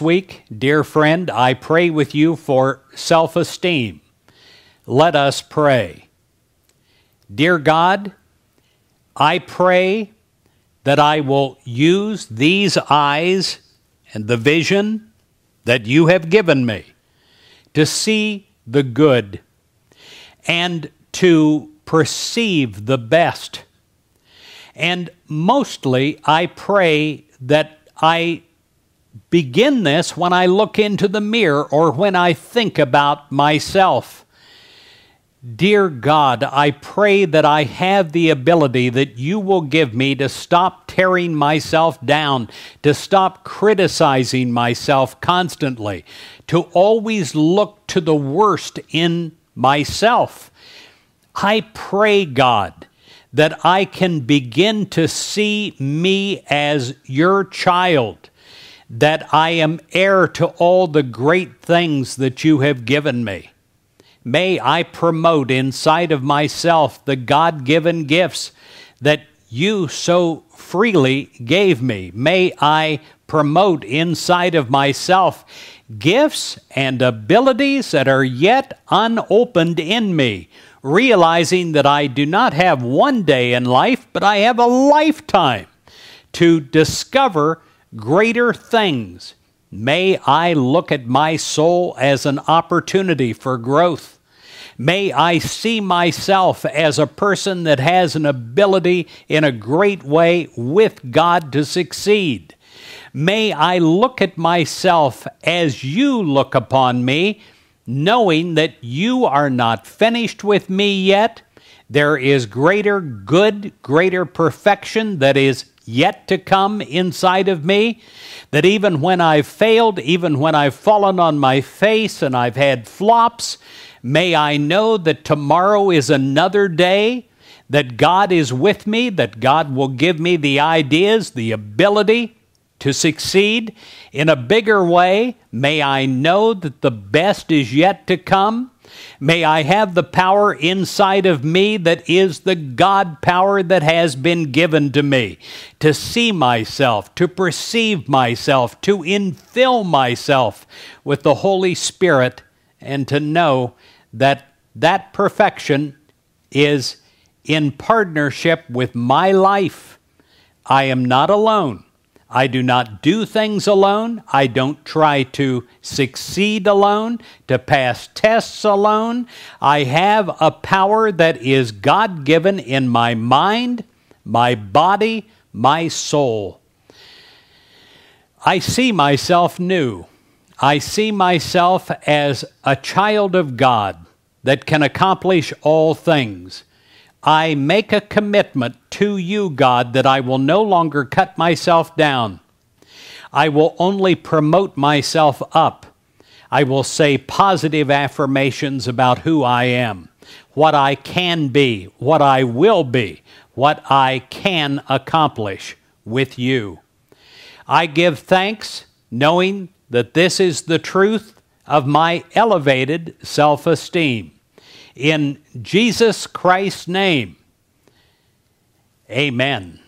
week, dear friend, I pray with you for self esteem. Let us pray. Dear God, I pray that I will use these eyes and the vision that you have given me to see the good and to perceive the best. And mostly, I pray that I begin this when I look into the mirror or when I think about myself. Dear God, I pray that I have the ability that you will give me to stop tearing myself down, to stop criticizing myself constantly, to always look to the worst in myself. I pray, God, that I can begin to see me as your child that I am heir to all the great things that you have given me. May I promote inside of myself the God given gifts that you so freely gave me. May I promote inside of myself gifts and abilities that are yet unopened in me, realizing that I do not have one day in life, but I have a lifetime to discover greater things. May I look at my soul as an opportunity for growth. May I see myself as a person that has an ability in a great way with God to succeed. May I look at myself as you look upon me, knowing that you are not finished with me yet. There is greater good, greater perfection that is yet to come inside of me? That even when I've failed, even when I've fallen on my face and I've had flops, may I know that tomorrow is another day, that God is with me, that God will give me the ideas, the ability to succeed in a bigger way. May I know that the best is yet to come. May I have the power inside of me that is the God power that has been given to me to see myself, to perceive myself, to infill myself with the Holy Spirit, and to know that that perfection is in partnership with my life. I am not alone. I do not do things alone. I don't try to succeed alone, to pass tests alone. I have a power that is God given in my mind, my body, my soul. I see myself new. I see myself as a child of God that can accomplish all things. I make a commitment to you, God, that I will no longer cut myself down. I will only promote myself up. I will say positive affirmations about who I am, what I can be, what I will be, what I can accomplish with you. I give thanks knowing that this is the truth of my elevated self esteem in Jesus Christ's name. Amen.